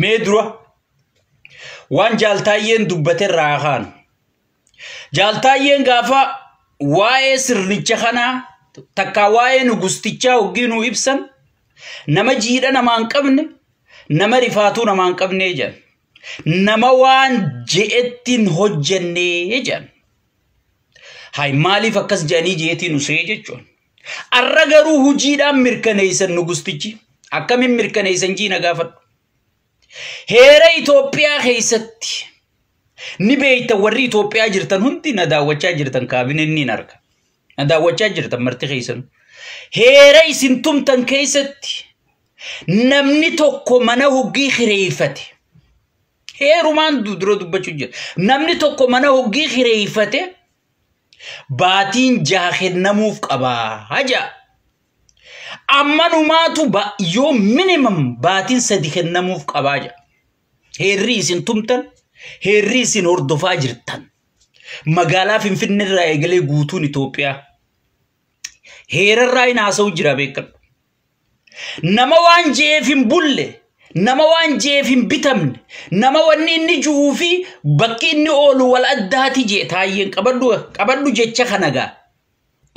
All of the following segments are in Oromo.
Mee dura waan jaaltaayyeen dubbate raakaan jaaltaayyeen gaafa waa'ee sirnicha kanaa takkaa waa'ee nugustichaa hoggiinuu ibsan nama jiidha namaan qabne nama rifaatuu namaan qabnee Nama waan je'ettiin hojjennee jedhan. Haay maaliif akkas jedhanii je'etiin usee jechuun. Arra garuu hujiidhaan mirkaneessan nugustichi. Akkamiin mirkaneessan jiina gaafadhu. heera Itoophiyaa keessatti ni beeyta warri Itoophiyaa jirtan hundi na daawwachaa jirtan kaabineen arga. Na daawwachaa jirtan marti keessan. Heera isin tumtan keessatti namni tokko mana hoggii hireeffate. Heerumaan dura dubbachuu jira. Namni tokko mana hoggii hireeffate baatiin jaakennamuuf qabaa. Hajaa. ammanumaatu yoo minimum baatiin sadi kennamuuf qabaa jira. Heerri isin tumtan, heerri isin hordofaa jirtan, magaalaa Finfinnee irraa eegalee guutuun Itoophiyaa heerarraa hin haasa'u jira beekan. Nama waan je'eef hin bulle, nama waan je'eef hin bitamne, nama wanni inni ji'uu fi bakki inni oolu wal addaati jee taayyeen qabadhu jecha kana ga'a.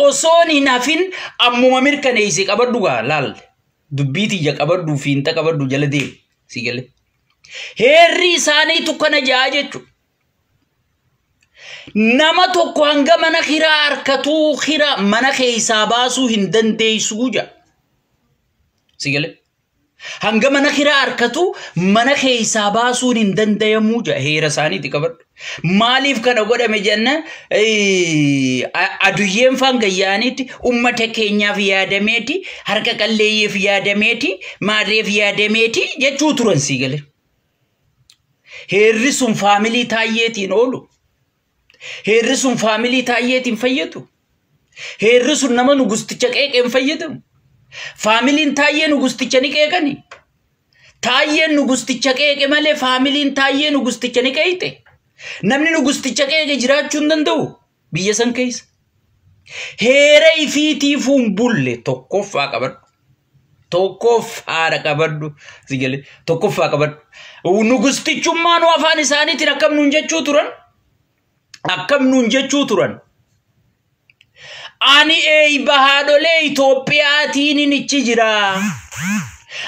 osoo hin hafin ammuma mirkaneessee qabadhu gaa laal dubbii tiyya qabadhuu fi hinta qabadhu jala deemu si galee. Heerri isaaniitu kana ja'a jechuudha. Nama tokko hanga mana hiraa harkatuu hira mana keessaa baasuu hin dandeessu jaa. Si galee. Hanga mana kira arkatu mana keessaa baasuun hin danda'amu heera isaaniiti qabadhu. Maaliif kana godhame jenna aduyyeen faan gayyaaniitti uummata keenyaaf yaadameeti harka qalleeyyeef yaadameeti maareef yaadameeti jechuu turan siigale. Heerri sun faamilii taayyeetiin nolu. Heerri sun faamilii taayyeetiin fayyadu. Heerri sun nama nugusticha qeeqeen fayyadamu. faamiliin taayyee nugusticha ni qeeqani. Taayyeen nugusticha qeeqe malee faamiliin taayyee nugusticha ni qeeyxe. Namni nugusticha qeeqe jiraachuu hin danda'u biyya san keessa. Heera ifiitiifuun bulle tokkoffaa qabadhu. Tokkoffaadha qabadhu. Tokkoffaa qabadhu. Nugustichummaa nu afaan isaaniitiin akkam nuun jechuu turan? Akkam nuun jechuu turan? Ani eeyba haadholee Itoophiyaatiin ichi jiraa?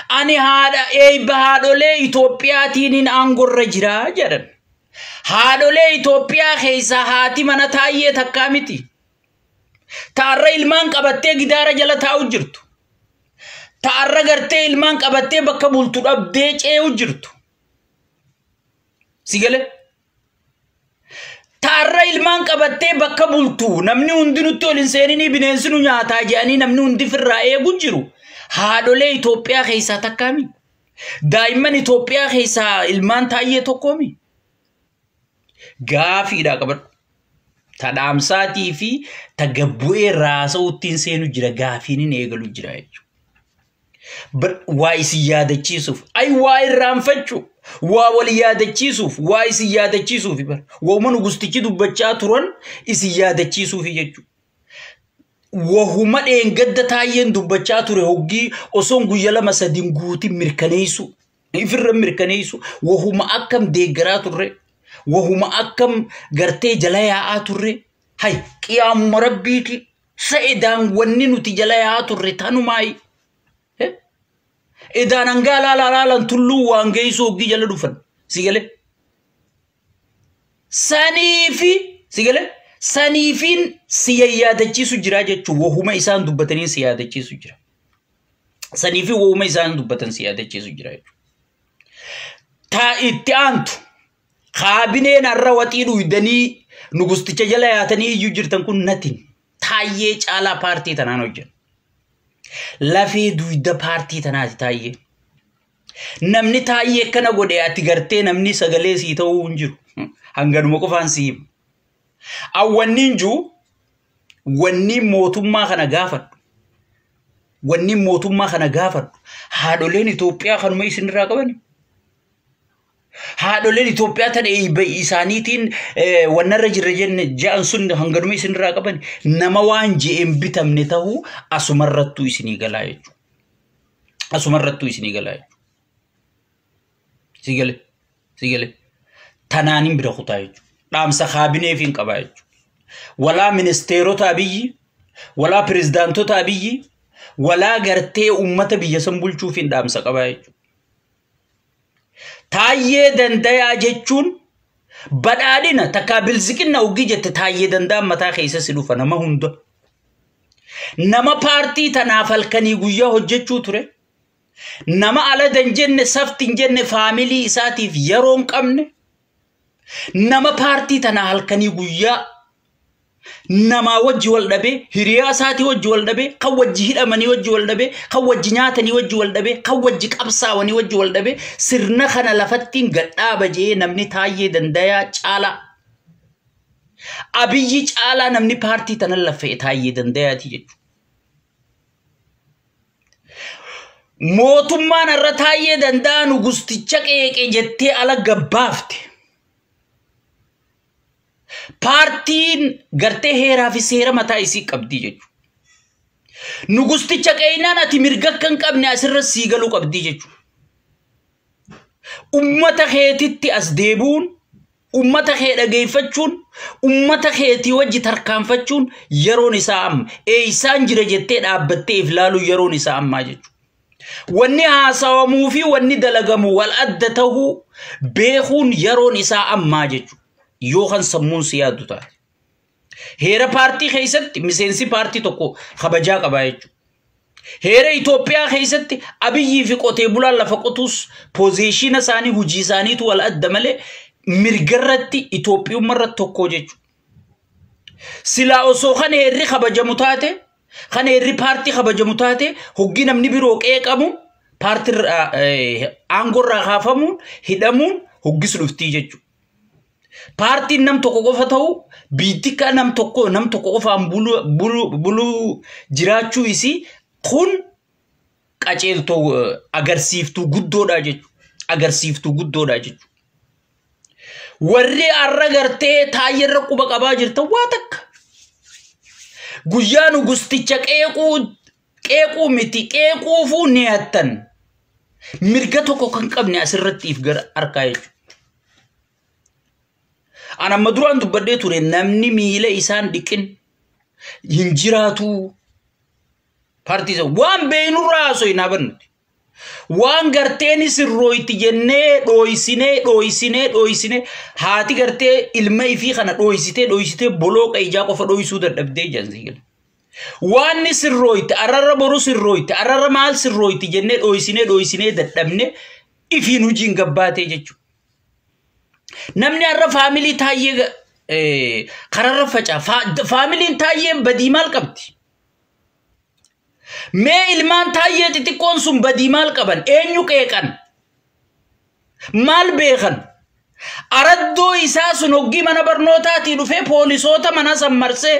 Ani haadha eeyba haadholee Itoophiyaatiin aangorra jedhan. Haadholee Itoophiyaa keessaa haati mana taa'ee takkaa miti. Taarra ilmaan qabattee gidaara jala taa'u jirtu. Taarra gartee ilmaan qabattee bakka bultu dhabdee jirtu. Sigalee. taarra ilmaan qabattee bakka bultu namni hundi ol hin seeninii bineensinu nyaataa jedhanii namni hundi firraa eegu jiru haadholee Itoophiyaa keessaa takkaami daa'imman Itoophiyaa keessaa ilmaan taa'ee tokkoomi gaafiidha qabadhu tadhaamsaatii fi tagabbu'ee raasa'uutti ittiin seenu jira gaafiin hin eegalu jira jechuudha. waa isin yaadachiisuuf ay waa irraanfachuu waa wal yaadachiisuuf waa isin yaadachiisuuf bara wahuma nugustichi dubbachaa turan isin yaadachiisuuf jechuudha. Wahuma dheengadda dubbachaa ture hoggii osoon guyya lama sadin guutin mirkaneessu ifirra mirkaneessu akkam deeggaraa turre wahuma akkam gartee jala yaa'aa turre hay qiyaamuma rabbiiti sa'e daawwanni nuti jala yaa'aa turre tanumaayi. edaan hangaa laalaa laalan tulluu waan geessu oggii jala dhufan si galee. Sanii fi si galee yaadachiisu jira jechuun wahuma isaan dubbatanii si yaadachiisu jira. Sanii fi isaan dubbatan si yaadachiisu jira jechuudha. Taa itti aantu kaabineen har'a waxii dhuydanii nugusticha jala yaatanii iyyuu jirtan kun natiin taayyee caalaa paartii tanaan hojjetu. lafee duyda paartii tanaati taayyee. Namni taayyee akkana godhe ati gartee namni sagalee sii ta'uu hin jiru. Hanganuma qofaan siima. hima. Awwanni injuu mootummaa kana gaafadhu. Wanni mootummaa kana gaafadhu. Haadholeen Itoophiyaa kanuma isinirraa qabani. haadholeen Itoophiyaa tana isaaniitiin wannarra jirra jenne ja'an sun isin irraa qaban nama waan je'een bitamne ta'uu asumarrattuu isinii galaa jechuudha. Asumarrattuu isinii galaa jechuudha. Si galee si galee tanaaniin bira kutaa jechuudha. Dhaamsa kaabineef hin qabaa jechuudha. Walaa ministeerota abiyyi, walaa pirezidaantota abiyyi, walaa gartee uummata biyya san bulchuuf hin dhaamsa qabaa jechuudha. Taayyee dandayaa jechuun badhaadhina takka bilziqina ogii jette taayyee danda'an mataa keessa si dhufa nama hunda. Nama paartii tanaaf halkanii guyyaa hojjechuu ture. Nama ala danjenne safti hin jenne faamilii isaatiif yeroo hin qabne. Nama paartii tanaa halkanii guyyaa namaa wajji wal dhabee hiriyaa isaatii wajji wal dhabee kan wajji hidhamanii wajji wal dhabee kan wajji nyaatanii wajji wal dhabee kan wajji qabsaawanii wajji wal dhabee sirna kana lafatti gadhaaba je'ee namni taayyee dandayaa caalaa. Abiyyi caalaa namni paartii tana lafee taayyee dandayaati jechuudha. Mootummaan irra taayyee danda'an gusticha qeeqee jettee ala gabbaafte. paartiin gartee heeraa fi seera mataa isii qabdii jechuudha. Nugusticha qeeynaan ati mirga akka qabne asirra sii galuu qabdii jechuudha. Uummata keetitti as deebi'uun, uummata kee dhageeffachuun, uummata keetii wajji tarkaanfachuun yeroon isaa amma. eeysaan jira jettee dhaabbattee laaluu yeroon isaa ammaa jechuudha. Wanni haasawamuu fi wanni dalagamu wal adda ta'uu beekuun yeroon isaa ammaa jechuudha. yookaan sammuun si yaaddu taate. Heera paartii keessatti miseensi paartii tokko kabajaa qabaa jechuudha. Heera Itoophiyaa keessatti abiyyii fi qotee bulaan lafa qotus poozeeshina isaanii hujii isaaniitu wal adda malee mirgarratti Itoophiyummarra tokko jechuudha. Silaa osoo kan heerri kabajamu taate kan heerri paartii kabajamu taate hoggii namni biroo qeeqamu paartii aangoorraa kaafamuun hidhamuun hoggis dhuftii jechuudha. Paartiin nam tokko qofa ta'u biitika nam tokko nam tokko qofaan buluu jiraachuu isii kun qaceeltoo eh, agarsiiftuu guddoodha jechuudha. Agarsiiftuu Warri har'a gartee irra quba qabaa jirtan waa takka. Guyyaa nugusticha qeequu qeequu miti qeequufuu ni Mirga tokko kan qabne asirrattiif gara harkaa jechuudha. Ani amma duraan dubadee ture namni miile isaan dhiqin hin jiraatu. Paartii waan beeynurraa haasoo hin habannuti. Waan garteen sirrooyti jennee dhooysinee dhooysinee haati gartee ilma ifii kana dhooysitee dhooysitee bolooqa ijaa qofa dhooysuu dadhabdee jansiila. Waan sirrooyti ararra boru sirrooyti ararra maal sirrooyti jennee dhooysinee dhooysinee dadhabne ifiin hojiin gabbaatee jechuu namni har'a faamilii taayyee kararra faca'a faamiliin taayyeen badii maal qabdi? Mee ilmaan taayyee xixiqqoon sun badii maal qaban? Eenyu qeeqan? Maal beekan? Araddoo isaa sun hoggii mana barnootaatii dhufee poolisoota mana san marsee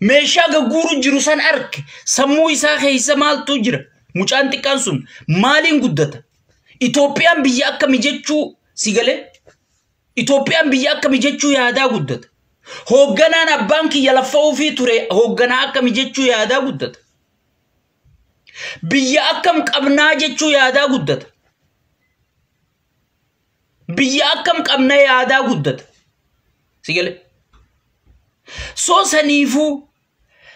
meeshaa gagguuru jiru san arge sammuu isaa keessa maaltu jira? Mucaan xiqqaan sun maaliin guddata? Itoophiyaan biyya akka mijechuu si galee? Itoophiyaan biyya akkamii jechuu yaadaa guddata. Hoogganaan abbaan kiyya laffaa ofii ture hoogganaa akkamii jechuu yaadaa guddata. Biyya akkam qabnaa jechuu yaadaa guddata. Biyya akkam qabna yaadaa guddata. Sigale. Soo saniifuu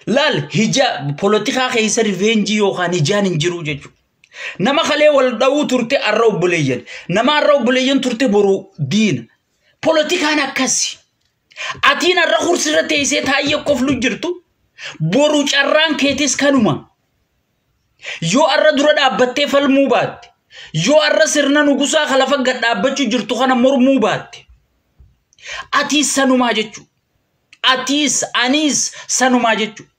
laal hija polotikaa keessa riveenjii yookaan hijaan hin jiru jechuudha. Nama kalee wal dhawuu turte arra obboleeyyan. Nama arra obboleeyyan turte boruu Poolitikaan akkasi. Atiin har'a hursiirra teessee taa'ee akka ofluu jirtu boruu carraan keetis kanuma. Yoo har'a dura dhaabbattee falmuu baatte, yoo har'a sirna nugusaa kalafa gad dhaabbachuu jirtu kana mormuu baatte, atiis sanumaa jechuudha. Atiis aniis sanumaa jechuudha.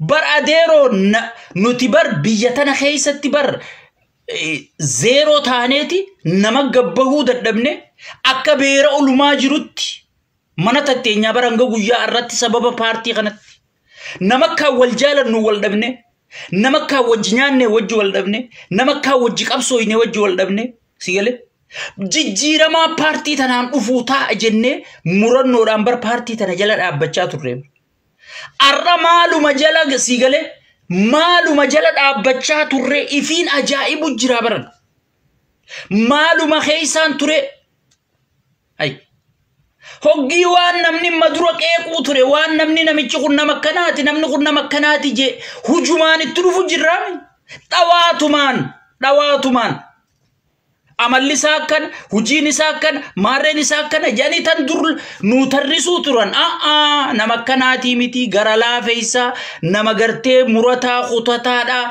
Bar adeeroo nuti bar biyya tana keessatti bar zeeroo taaneeti nama gabbahuu dadhabne akka beera olumaa jirutti mana tatteenyaa barangaa guyyaa irratti sababa paartii kanatti nama akkaan wal jaalannu wal dhabne nama akkaan wajji nyaanne wajji wal dhabne nama akkaan wajji wajji wal dhabne jijjiiramaa paartii tanaan dhufuu taa'a jennee murannoodhaan bar paartii tana jala dhaabbachaa turre. arraa maaluma jala siigalee maaluma jala dhaabbachaa turre ifiin ajaa'ibu jira baran. Maaluma keeysaan ture hoggii waan namni madura qeequu ture waan namni namichi kun nama akkanaati namni kun nama akkanaati jee hujumaan itti dhufu jirraami dhawaatumaan amalli isaa akkana hujiin isaa akkana maarreen isaa akkana jedhanii tan dur nuu tarrisuu turan a'aa nama akkanaatii miti gara laafeessaa nama gartee murataa qutataadhaa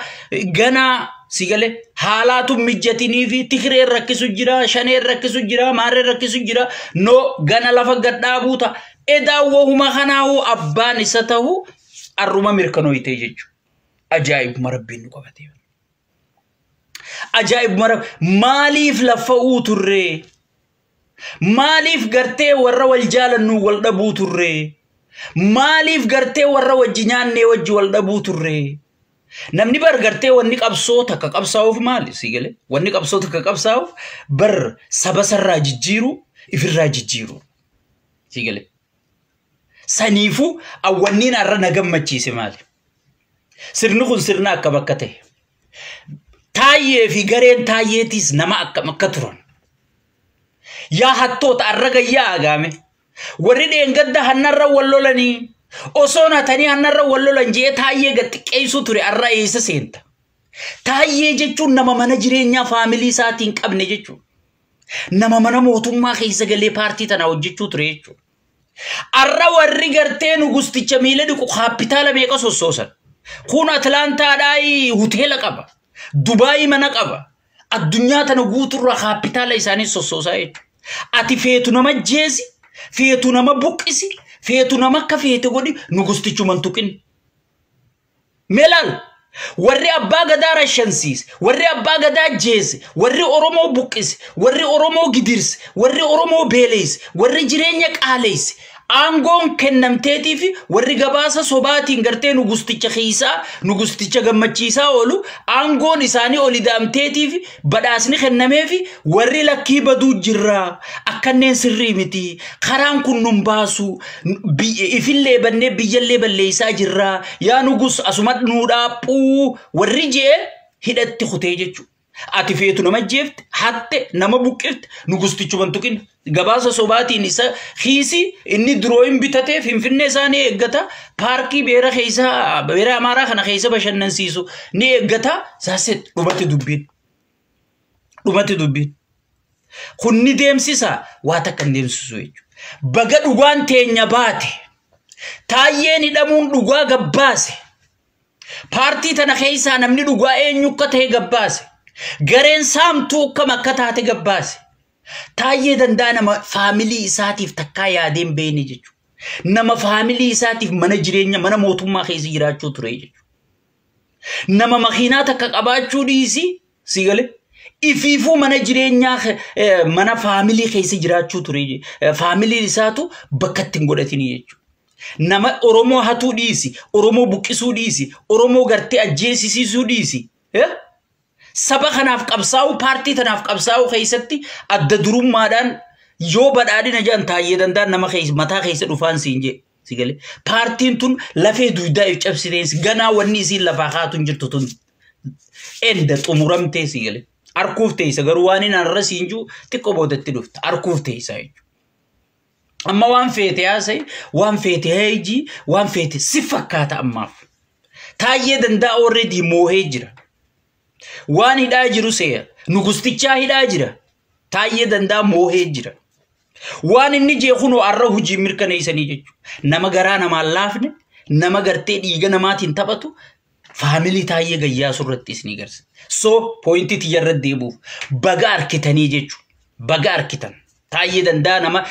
ganaa si galee haalaatu mijjatiniif rakkisu jira, shaneen rakkisu jira, maarreen rakkisu jira, noo gana lafa gadhaabuu ta'a. Edaawwa huma abbaan isa ta'u arruma mirkanooyitee jechuudha. Ajaa'ibuma rabbiin nu qabatee. Ajaa'ibuma maaliif laffa'uu turree? Maaliif gartee warra wal jaalannu wal turree? Maaliif gartee warra wajji nyaannee wajji wal turree? Namni bar gartee wanni qabsoota takka qabsaa'uuf maali si galee? Wanni qabsaa'uuf bar saba sarraa jijjiiru ifirraa jijjiiru si galee? Saniifuu hawwanniin har'a na gammachiise maali? Sirni kun sirna akka bakka ta'e. Taayyee fi gareen taayyeetiis nama akkam akka turan. Yaa hattoota har'a gayyaa agaame. Warri dheengadda hannarra wal lolanii Osoon naatanii hannarra wal lolan jee taayyee gatti qeessuu ture har'a eessa seenta. Taayyee jechuun nama mana jireenyaa faamilii isaatiin qabne jechuudha. Nama mana mootummaa keessa galee paartii tanaa hojjechuu ture jechuudha. Har'a warri gartee nu miila dhiqu kaapitaala meeqa sossoosan. Kun Atilaantaadhaa hoteela qaba. Dubaayii mana qaba. Addunyaa tana guuturraa kaapitaala isaanii sossoosaa jechuudha. Ati feetu nama jeesi, feetu nama buqqisi, feetu nama akka feete godhi nu gustichuman tuqin. melal warri abbaa gadaa rashansiis, warri abbaa gadaa jees, warri Oromoo buqqis, warri Oromoo gidirs, warri Oromoo beeleys, warri jireenya qaaleys aangoon kennamteetii warri gabaasa sobaatiin gartee nugusticha hiisaa nugusticha gammachiisaa oolu aangoon isaanii oli badasni fi badhaasni warri lakkii baduu jirraa akkanneen sirrii miti karaan kun nun baasu ifillee bannee biyyallee ballesaa jirraa yaa nugus asuma nuudhaa warri jee hidhatti kutee jechuudha. Ati feetu nama jeefte, hatte nama buqqifte, nugustichu wantu kenna. Gabaasa sobaatiin isa hiisi inni duroo hin bitatee finfinnee isaa ni eeggata. Paarkii beera keessa beera amaaraa kana bashannansiisu ni eeggata. Saaset dhumatti dubbiin. Dhumatti dubbiin. Kun ni deemsisa waa takka hin deemsisu jechuudha. Baga dhugaan teenya baate. Taayyeen hidhamuun dhugaa gabbaase. Paartii tana keessaa namni dhugaa eenyu akka ta'e gabbaase. Gareen saamtuu akkam akka taate gabbaase. Taayee danda'a nama faamilii isaatiif takkaa yaadeen beene jechuudha. Nama faamilii isaatiif mana jireenya mana mootummaa keessa jiraachuu ture jechuudha. Nama makiinaa takka qabaachuu dhiisii si galee. Ifiifuu mana jireenyaa mana faamilii keessa jiraachuu ture. Faamiliin isaatu bakka ittiin godhatini jechuudha. Nama Oromoo hatuu dhiisi, Oromoo buqqisuu dhiisi, Oromoo gartee ajjeesisuu dhiisi. saba kanaaf qabsaa'u paartii tanaaf qabsaa'u keessatti adda durummaadhaan yoo badhaadhina jedhan taayyee danda'an nama mataa keessa dhufaan siin jee. Sigalee paartiin tun lafee duwidaa if cabsitees ganaa wanni isiin lafaa kaatu hin jirtu tun enda xumuramtee sigalee harkuuf teessa garuu waan hin har'a siin jiru xiqqoo boodatti dhufte harkuuf teessa jechuudha. Amma waan feete haasa'e waan feete heejii waan feete si fakkaata ammaaf. Taayyee danda'a warree diimoohee jira. waan hidhaa jiru seera. Nu gustichaa hidhaa jira. Taayee danda'a moohee jira. Waan inni jee kunoo arra hojii mirkaneessanii jechuudha. Nama garaa namaan laafne, nama gartee dhiiga namaatiin taphatu, faamilii taayee gayyaa surratti isin garse. So pooyintii tiyyarra deebuuf baga harkitanii jechuudha. Baga harkitan. Taayee danda'a nama